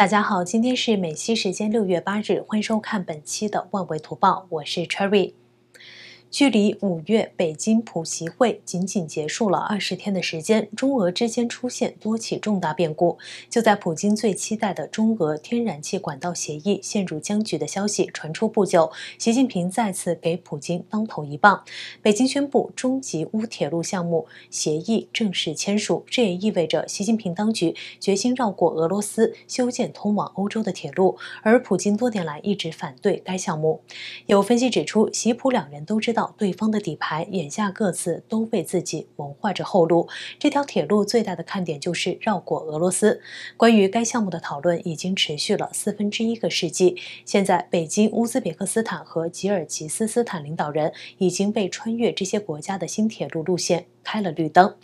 大家好，今天是美西时间六月八日，欢迎收看本期的万维图报，我是 Cherry。距离五月北京普习会仅仅结束了二十天的时间，中俄之间出现多起重大变故。就在普京最期待的中俄天然气管道协议陷入僵局的消息传出不久，习近平再次给普京当头一棒。北京宣布中吉乌铁路项目协议正式签署，这也意味着习近平当局决心绕过俄罗斯修建通往欧洲的铁路，而普京多年来一直反对该项目。有分析指出，习普两人都知道。对方的底牌，眼下各自都被自己谋划着后路。这条铁路最大的看点就是绕过俄罗斯。关于该项目的讨论已经持续了四分之一个世纪。现在，北京、乌兹别克斯坦和吉尔吉斯斯坦领导人已经被穿越这些国家的新铁路路线。开了绿灯。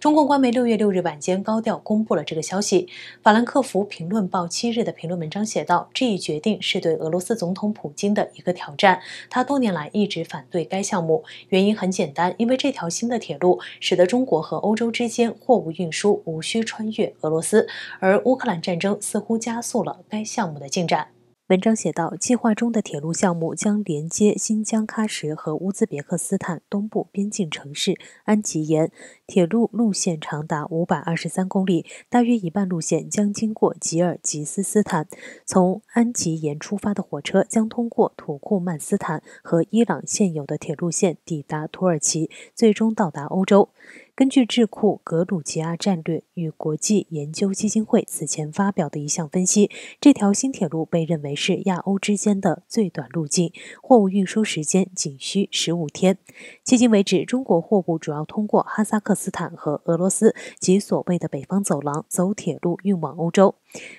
中共官媒六月六日晚间高调公布了这个消息。法兰克福评论报七日的评论文章写道，这一决定是对俄罗斯总统普京的一个挑战。他多年来一直反对该项目，原因很简单，因为这条新的铁路使得中国和欧洲之间货物运输无需穿越俄罗斯。而乌克兰战争似乎加速了该项目的进展。文章写道，计划中的铁路项目将连接新疆喀什和乌兹别克斯坦东部边境城市安吉延，铁路路线长达五百二十三公里，大约一半路线将经过吉尔吉斯斯坦。从安吉延出发的火车将通过土库曼斯坦和伊朗现有的铁路线抵达土耳其，最终到达欧洲。根据智库格鲁吉亚战略与国际研究基金会此前发表的一项分析，这条新铁路被认为是亚欧之间的最短路径，货物运输时间仅需十五天。迄今为止，中国货物主要通过哈萨克斯坦和俄罗斯及所谓的北方走廊走铁路运往欧洲。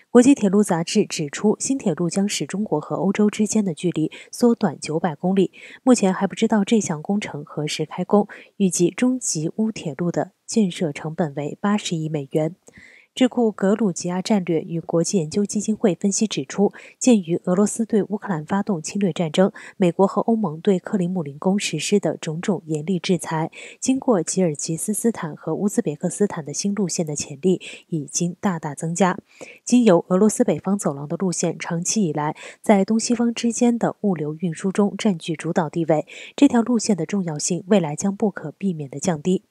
国际铁路杂志指出，新铁路将使中国和欧洲之间的距离缩短九百公里。目前还不知道这项工程何时开工，预计中吉乌铁路的建设成本为八十亿美元。智库格鲁吉亚战略与国际研究基金会分析指出，鉴于俄罗斯对乌克兰发动侵略战争，美国和欧盟对克里姆林宫实施的种种严厉制裁，经过吉尔吉斯斯坦和乌兹别克斯坦的新路线的潜力已经大大增加。经由俄罗斯北方走廊的路线，长期以来在东西方之间的物流运输中占据主导地位，这条路线的重要性未来将不可避免地降低。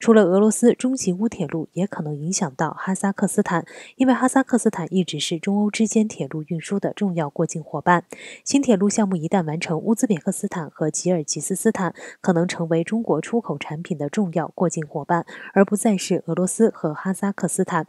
除了俄罗斯，中吉乌铁路也可能影响到哈萨。哈萨克斯坦，因为哈萨克斯坦一直是中欧之间铁路运输的重要过境伙伴，新铁路项目一旦完成，乌兹别克斯坦和吉尔吉斯斯坦可能成为中国出口产品的重要过境伙伴，而不再是俄罗斯和哈萨克斯坦。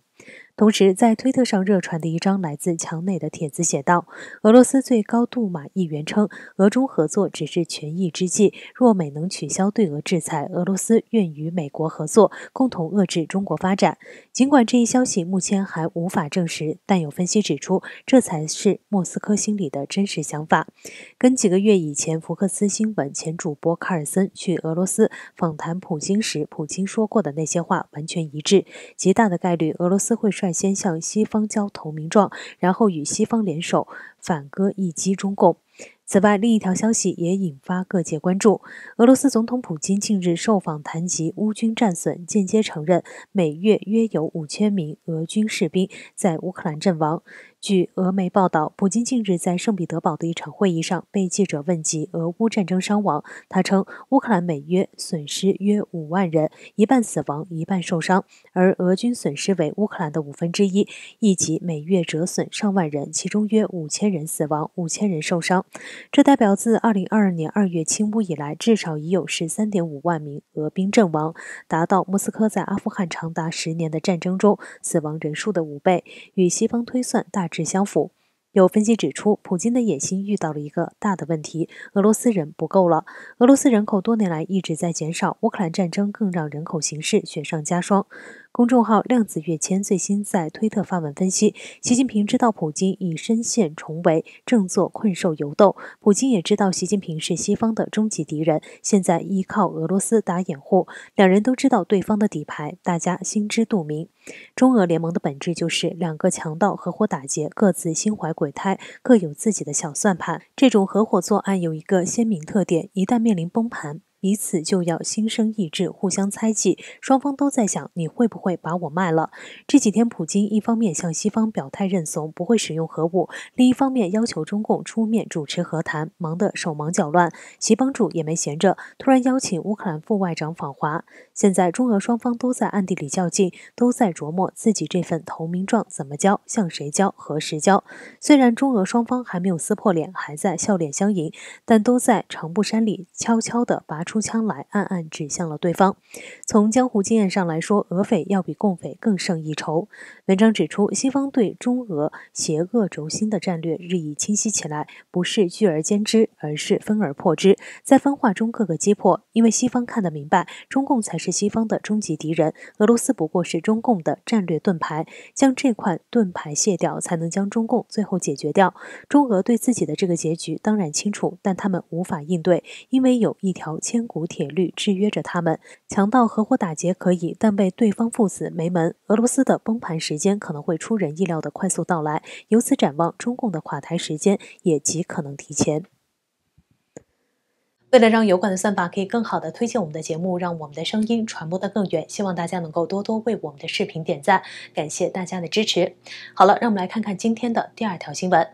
同时，在推特上热传的一张来自墙内的帖子写道：“俄罗斯最高杜马议员称，俄中合作只是权宜之计。若美能取消对俄制裁，俄罗斯愿与美国合作，共同遏制中国发展。”尽管这一消息目前还无法证实，但有分析指出，这才是莫斯科心里的真实想法。跟几个月以前福克斯新闻前主播卡尔森去俄罗斯访谈普京时，普京说过的那些话完全一致。极大的概率，俄罗斯。斯会率先向西方交投名状，然后与西方联手反戈一击中共。此外，另一条消息也引发各界关注：俄罗斯总统普京近日受访谈及乌军战损，间接承认每月约有五千名俄军士兵在乌克兰阵亡。据俄媒报道，普京近日在圣彼得堡的一场会议上被记者问及俄乌战争伤亡，他称乌克兰每月损失约五万人，一半死亡，一半受伤；而俄军损失为乌克兰的五分之一，以及每月折损上万人，其中约五千人死亡，五千人受伤。这代表自2022年2月侵乌以来，至少已有13.5万名俄兵阵亡，达到莫斯科在阿富汗长达十年的战争中死亡人数的五倍，与西方推算大。是相符。有分析指出，普京的野心遇到了一个大的问题：俄罗斯人不够了。俄罗斯人口多年来一直在减少，乌克兰战争更让人口形势雪上加霜。公众号量子跃迁最新在推特发文分析：习近平知道普京已深陷重围，正做困兽犹斗；普京也知道习近平是西方的终极敌人，现在依靠俄罗斯打掩护。两人都知道对方的底牌，大家心知肚明。中俄联盟的本质就是两个强盗合伙打劫，各自心怀鬼胎，各有自己的小算盘。这种合伙作案有一个鲜明特点：一旦面临崩盘。彼此就要心生意志，互相猜忌，双方都在想你会不会把我卖了。这几天，普京一方面向西方表态认怂，不会使用核武；另一方面要求中共出面主持和谈，忙得手忙脚乱。习帮主也没闲着，突然邀请乌克兰副外长访华。现在中俄双方都在暗地里较劲，都在琢磨自己这份投名状怎么交，向谁交，何时交。虽然中俄双方还没有撕破脸，还在笑脸相迎，但都在长布山里悄悄地拔出。出枪来，暗暗指向了对方。从江湖经验上来说，俄匪要比共匪更胜一筹。文章指出，西方对中俄邪恶轴心的战略日益清晰起来，不是聚而歼之，而是分而破之，在分化中各个击破。因为西方看得明白，中共才是西方的终极敌人，俄罗斯不过是中共的战略盾牌，将这块盾牌卸掉，才能将中共最后解决掉。中俄对自己的这个结局当然清楚，但他们无法应对，因为有一条千。古铁律制约着他们，强盗合伙打劫可以，但被对方父子没门。俄罗斯的崩盘时间可能会出人意料的快速到来，由此展望，中共的垮台时间也极可能提前。为了让油管的算法可以更好的推荐我们的节目，让我们的声音传播得更远，希望大家能够多多为我们的视频点赞，感谢大家的支持。好了，让我们来看看今天的第二条新闻。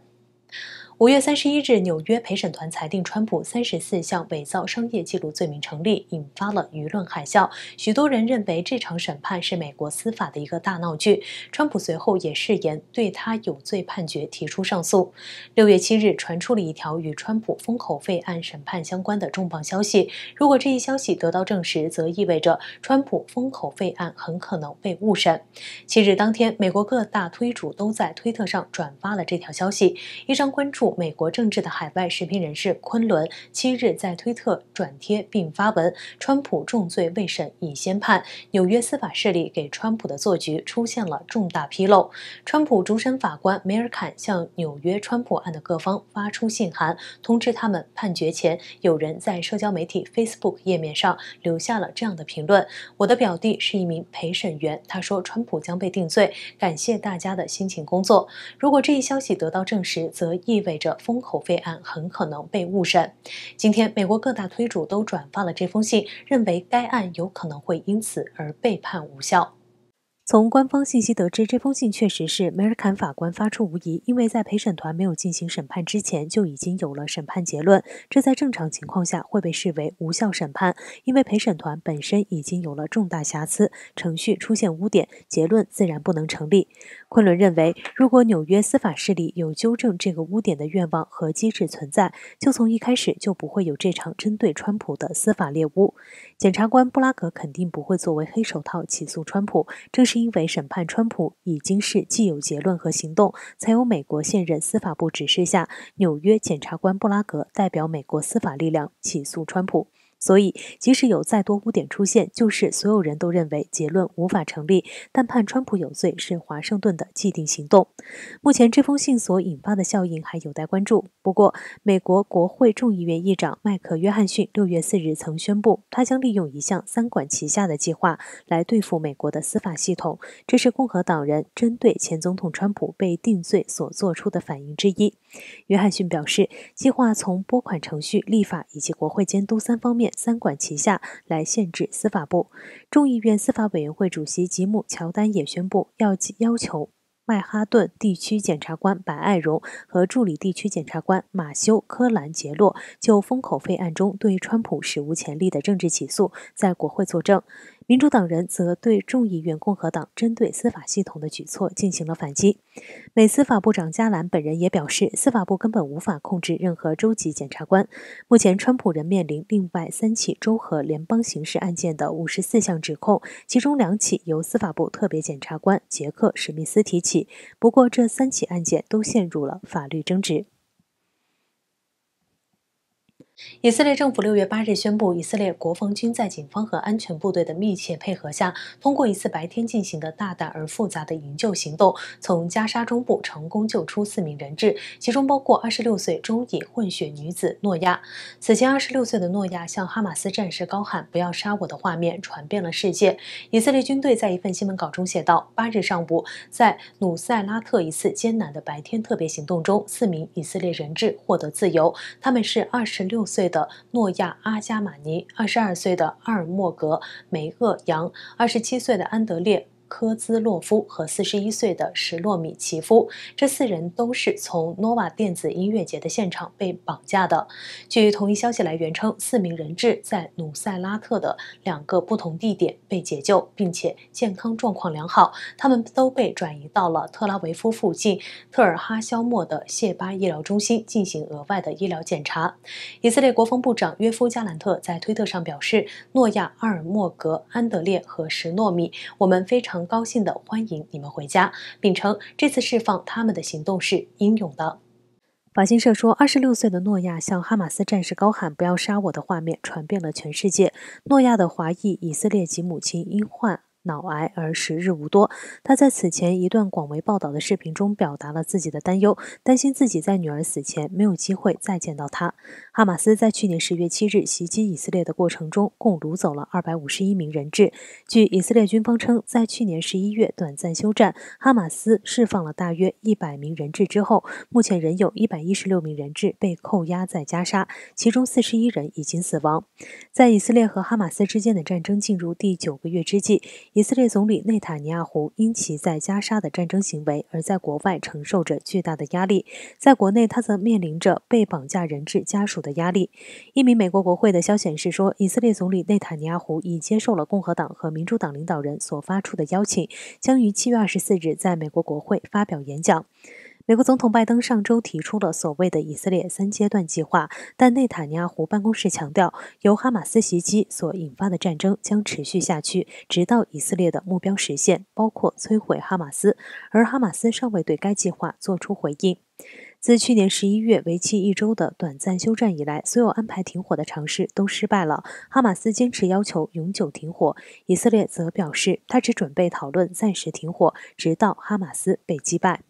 五月三十一日，纽约陪审团裁定川普三十四项伪造商业记录罪名成立，引发了舆论海啸。许多人认为这场审判是美国司法的一个大闹剧。川普随后也誓言对他有罪判决提出上诉。六月七日，传出了一条与川普封口费案审判相关的重磅消息。如果这一消息得到证实，则意味着川普封口费案很可能被误审。七日当天，美国各大推主都在推特上转发了这条消息，一张关注。美国政治的海外时评人士昆仑七日在推特转贴并发文：川普重罪未审已先判，纽约司法势力给川普的做局出现了重大纰漏。川普主审法官梅尔坎向纽约川普案的各方发出信函，通知他们判决前有人在社交媒体 Facebook 页面上留下了这样的评论：“我的表弟是一名陪审员，他说川普将被定罪，感谢大家的辛勤工作。如果这一消息得到证实，则意味。”这封口费案很可能被误审。今天，美国各大推主都转发了这封信，认为该案有可能会因此而被判无效。从官方信息得知，这封信确实是梅尔坎法官发出无疑，因为在陪审团没有进行审判之前就已经有了审判结论，这在正常情况下会被视为无效审判，因为陪审团本身已经有了重大瑕疵，程序出现污点，结论自然不能成立。昆仑认为，如果纽约司法势力有纠正这个污点的愿望和机制存在，就从一开始就不会有这场针对川普的司法猎巫。检察官布拉格肯定不会作为黑手套起诉川普。正是因为审判川普已经是既有结论和行动，才有美国现任司法部指示下，纽约检察官布拉格代表美国司法力量起诉川普。所以，即使有再多污点出现，就是所有人都认为结论无法成立，但判川普有罪是华盛顿的既定行动。目前这封信所引发的效应还有待关注。不过，美国国会众议院议长迈克·约翰逊六月四日曾宣布，他将利用一项三管齐下的计划来对付美国的司法系统，这是共和党人针对前总统川普被定罪所做出的反应之一。约翰逊表示，计划从拨款程序、立法以及国会监督三方面。三管齐下来限制司法部。众议院司法委员会主席吉姆·乔丹也宣布，要要求曼哈顿地区检察官白爱荣和助理地区检察官马修·科兰杰洛就封口费案中对川普史无前例的政治起诉在国会作证。民主党人则对众议院共和党针对司法系统的举措进行了反击。美司法部长加兰本人也表示，司法部根本无法控制任何州级检察官。目前，川普人面临另外三起州和联邦刑事案件的五十四项指控，其中两起由司法部特别检察官杰克史密斯提起。不过，这三起案件都陷入了法律争执。以色列政府六月八日宣布，以色列国防军在警方和安全部队的密切配合下，通过一次白天进行的大胆而复杂的营救行动，从加沙中部成功救出四名人质，其中包括26岁中以混血女子诺亚。此前，26岁的诺亚向哈马斯战士高喊“不要杀我”的画面传遍了世界。以色列军队在一份新闻稿中写道：“八日上午，在努塞拉特一次艰难的白天特别行动中，四名以色列人质获得自由，他们是26六。”岁的诺亚·阿加马尼，二十二岁的阿尔莫格·梅厄扬，二十七岁的安德烈。科兹洛夫和四十一岁的什洛米奇夫，这四人都是从诺瓦电子音乐节的现场被绑架的。据同一消息来源称，四名人质在努塞拉特的两个不同地点被解救，并且健康状况良好。他们都被转移到了特拉维夫附近特尔哈肖莫的谢巴医疗中心进行额外的医疗检查。以色列国防部长约夫加兰特在推特上表示：“诺亚、阿尔莫格、安德烈和什洛米，我们非常。”高兴地欢迎你们回家，并称这次释放他们的行动是英勇的。法新社说，二十六岁的诺亚向哈马斯战士高喊“不要杀我”的画面传遍了全世界。诺亚的华裔以色列籍母亲因患。脑癌而时日无多，他在此前一段广为报道的视频中表达了自己的担忧，担心自己在女儿死前没有机会再见到她。哈马斯在去年十月七日袭击以色列的过程中，共掳走了二百五十一名人质。据以色列军方称，在去年十一月短暂休战，哈马斯释放了大约一百名人质之后，目前仍有一百一十六名人质被扣押在加沙，其中四十一人已经死亡。在以色列和哈马斯之间的战争进入第九个月之际。以色列总理内塔尼亚胡因其在加沙的战争行为而在国外承受着巨大的压力，在国内他则面临着被绑架人质家属的压力。一名美国国会的消息显示说，以色列总理内塔尼亚胡已接受了共和党和民主党领导人所发出的邀请，将于七月二十四日在美国国会发表演讲。美国总统拜登上周提出了所谓的以色列三阶段计划，但内塔尼亚胡办公室强调，由哈马斯袭击所引发的战争将持续下去，直到以色列的目标实现，包括摧毁哈马斯。而哈马斯尚未对该计划做出回应。自去年十一月为期一周的短暂休战以来，所有安排停火的尝试都失败了。哈马斯坚持要求永久停火，以色列则表示他只准备讨论暂时停火，直到哈马斯被击败。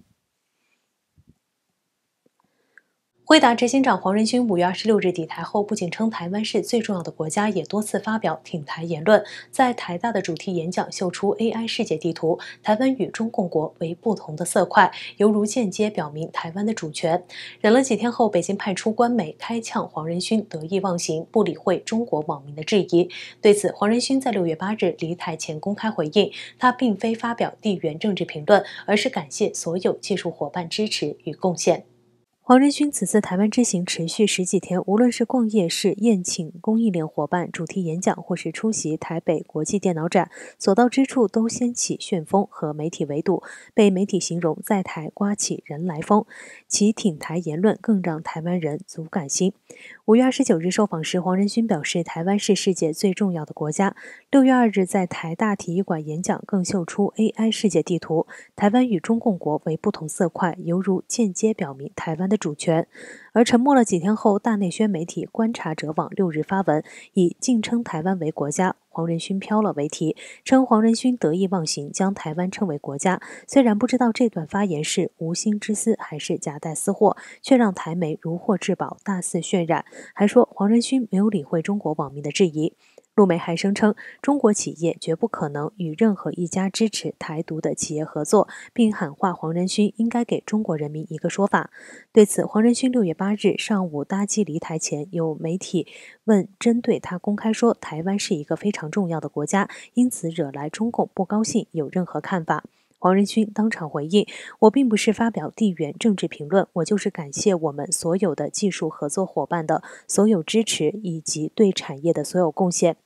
会打执行长黄仁勋五月二十六日抵台后，不仅称台湾是最重要的国家，也多次发表挺台言论。在台大的主题演讲，秀出 AI 世界地图，台湾与中共国为不同的色块，犹如间接表明台湾的主权。忍了几天后，北京派出官媒开呛，黄仁勋得意忘形，不理会中国网民的质疑。对此，黄仁勋在六月八日离台前公开回应，他并非发表地缘政治评论，而是感谢所有技术伙伴支持与贡献。黄仁勋此次台湾之行持续十几天，无论是逛夜市、宴请公益链伙伴、主题演讲，或是出席台北国际电脑展，所到之处都掀起旋风和媒体围堵，被媒体形容在台刮起人来风。其挺台言论更让台湾人足感心。五月二十九日受访时，黄仁勋表示：“台湾是世界最重要的国家。”六月二日在台大体育馆演讲，更秀出 AI 世界地图，台湾与中共国为不同色块，犹如间接表明台湾的。主权。而沉默了几天后，大内宣媒体《观察者网》六日发文，以“竟称台湾为国家，黄仁勋飘了”为题，称黄仁勋得意忘形，将台湾称为国家。虽然不知道这段发言是无心之私还是夹带私货，却让台媒如获至宝，大肆渲染，还说黄仁勋没有理会中国网民的质疑。陆媒还声称，中国企业绝不可能与任何一家支持台独的企业合作，并喊话黄仁勋应该给中国人民一个说法。对此，黄仁勋六月八。八日上午，搭机离台前，有媒体问，针对他公开说台湾是一个非常重要的国家，因此惹来中共不高兴，有任何看法？黄仁勋当场回应：我并不是发表地缘政治评论，我就是感谢我们所有的技术合作伙伴的所有支持以及对产业的所有贡献。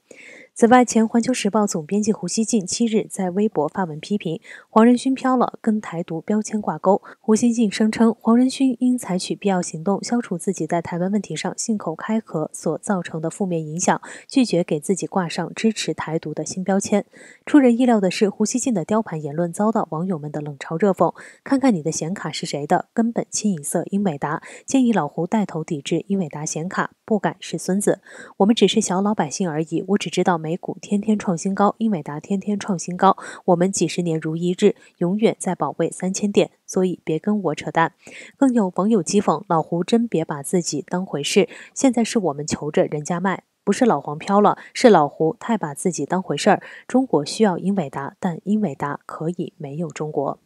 此外，前《环球时报》总编辑胡锡进七日在微博发文批评黄仁勋飘了，跟台独标签挂钩。胡锡进声称，黄仁勋应采取必要行动，消除自己在台湾问题上信口开河所造成的负面影响，拒绝给自己挂上支持台独的新标签。出人意料的是，胡锡进的雕盘言论遭到网友们的冷嘲热讽。看看你的显卡是谁的，根本清一色英伟达。建议老胡带头抵制英伟达显卡，不敢是孙子。我们只是小老百姓而已，我只知道。美股天天创新高，英伟达天天创新高。我们几十年如一日，永远在保卫三千点，所以别跟我扯淡。更有网友讥讽老胡，真别把自己当回事。现在是我们求着人家卖，不是老黄飘了，是老胡太把自己当回事儿。中国需要英伟达，但英伟达可以没有中国。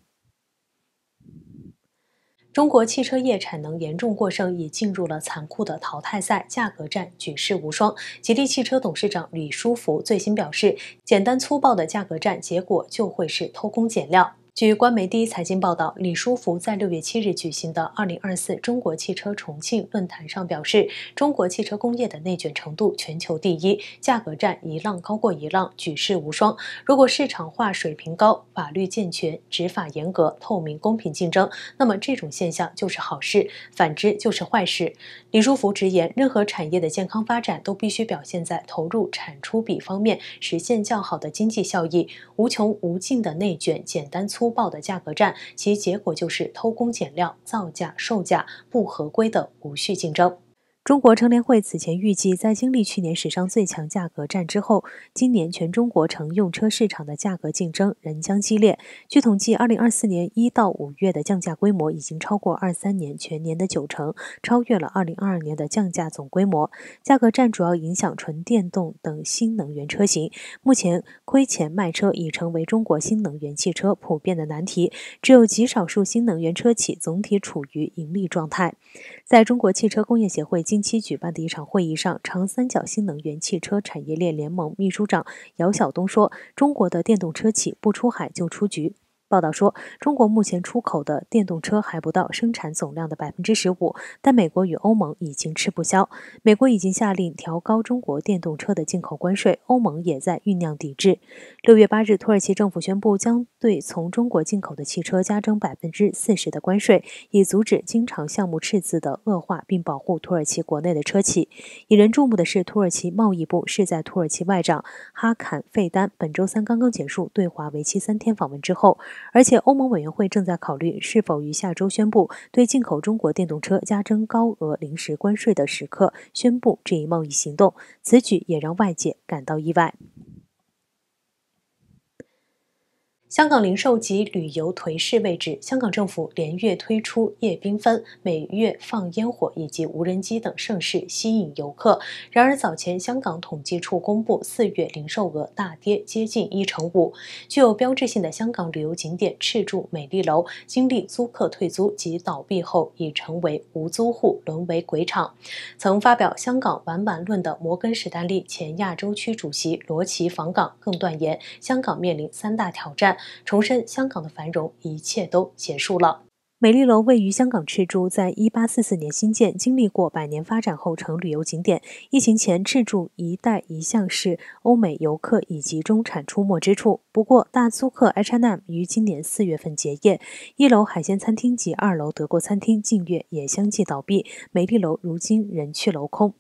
中国汽车业产能严重过剩，已进入了残酷的淘汰赛、价格战，举世无双。吉利汽车董事长李书福最新表示，简单粗暴的价格战，结果就会是偷工减料。据官媒第一财经报道，李书福在六月七日举行的二零二四中国汽车重庆论坛上表示，中国汽车工业的内卷程度全球第一，价格战一浪高过一浪，举世无双。如果市场化水平高、法律健全、执法严格、透明、公平竞争，那么这种现象就是好事；反之就是坏事。李书福直言，任何产业的健康发展都必须表现在投入产出比方面，实现较好的经济效益。无穷无尽的内卷，简单粗。粗暴的价格战，其结果就是偷工减料、造假、售价不合规的无序竞争。中国乘联会此前预计，在经历去年史上最强价格战之后，今年全中国乘用车市场的价格竞争仍将激烈。据统计，2024年1到5月的降价规模已经超过23年全年的九成，超越了2022年的降价总规模。价格战主要影响纯电动等新能源车型。目前，亏钱卖车已成为中国新能源汽车普遍的难题，只有极少数新能源车企总体处于盈利状态。在中国汽车工业协会今。近期举办的一场会议上，长三角新能源汽车产业链联盟秘书长姚晓东说：“中国的电动车企不出海就出局。”报道说，中国目前出口的电动车还不到生产总量的百分之十五，但美国与欧盟已经吃不消。美国已经下令调高中国电动车的进口关税，欧盟也在酝酿抵制。六月八日，土耳其政府宣布将对从中国进口的汽车加征百分之四十的关税，以阻止经常项目赤字的恶化，并保护土耳其国内的车企。引人注目的是，土耳其贸易部是在土耳其外长哈坎费丹本周三刚刚结束对华为期三天访问之后。而且，欧盟委员会正在考虑是否于下周宣布对进口中国电动车加征高额临时关税的时刻宣布这一贸易行动。此举也让外界感到意外。香港零售及旅游颓势位置，香港政府连月推出夜缤纷、每月放烟火以及无人机等盛事吸引游客。然而早前香港统计处公布，四月零售额大跌接近一成五。具有标志性的香港旅游景点赤柱美丽楼经历租客退租及倒闭后，已成为无租户沦为鬼场。曾发表“香港玩完论”的摩根士丹利前亚洲区主席罗奇访港更断言，香港面临三大挑战。重申，香港的繁荣一切都结束了。美丽楼位于香港赤柱，在一八四四年新建，经历过百年发展后成旅游景点。疫情前，赤柱一带一向是欧美游客以及中产出没之处。不过，大租客 H&M 于今年四月份结业，一楼海鲜餐厅及二楼德国餐厅近月也相继倒闭，美丽楼如今人去楼空。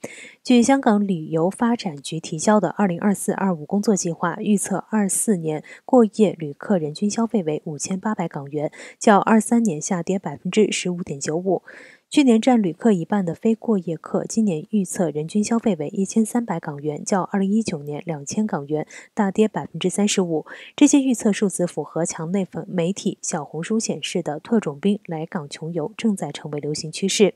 据香港旅游发展局提交的二零二四二五工作计划，预测二四年过夜旅客人均消费为五千八百港元，较二三年下。跌百分之十五点九五。去年占旅客一半的非过夜客，今年预测人均消费为一千三百港元，较二零一九年两千港元大跌百分之三十五。这些预测数字符合墙内粉媒体小红书显示的特种兵来港穷游正在成为流行趋势。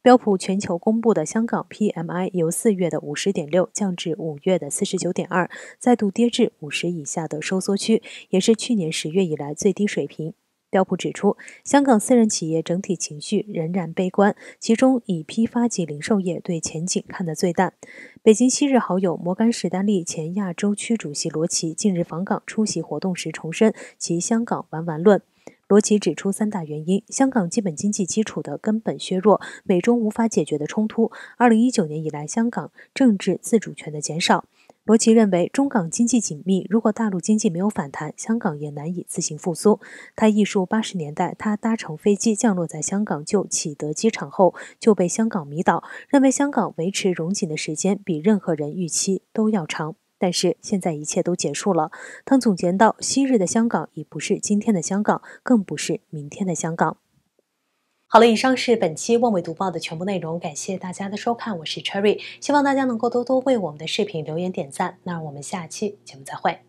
标普全球公布的香港 PMI 由四月的五十点六降至五月的四十九点二，再度跌至五十以下的收缩区，也是去年十月以来最低水平。标普指出，香港私人企业整体情绪仍然悲观，其中以批发及零售业对前景看得最淡。北京昔日好友摩根士丹利前亚洲区主席罗奇近日访港出席活动时重申其“香港玩玩论”。罗奇指出三大原因：香港基本经济基础的根本削弱、美中无法解决的冲突、二零一九年以来香港政治自主权的减少。罗奇认为，中港经济紧密，如果大陆经济没有反弹，香港也难以自行复苏。他忆述八十年代，他搭乘飞机降落在香港就启德机场后，就被香港迷倒，认为香港维持荣景的时间比任何人预期都要长。但是现在一切都结束了。他总结到，昔日的香港已不是今天的香港，更不是明天的香港。好了，以上是本期《望维读报》的全部内容，感谢大家的收看，我是 Cherry，希望大家能够多多为我们的视频留言点赞，那我们下期节目再会。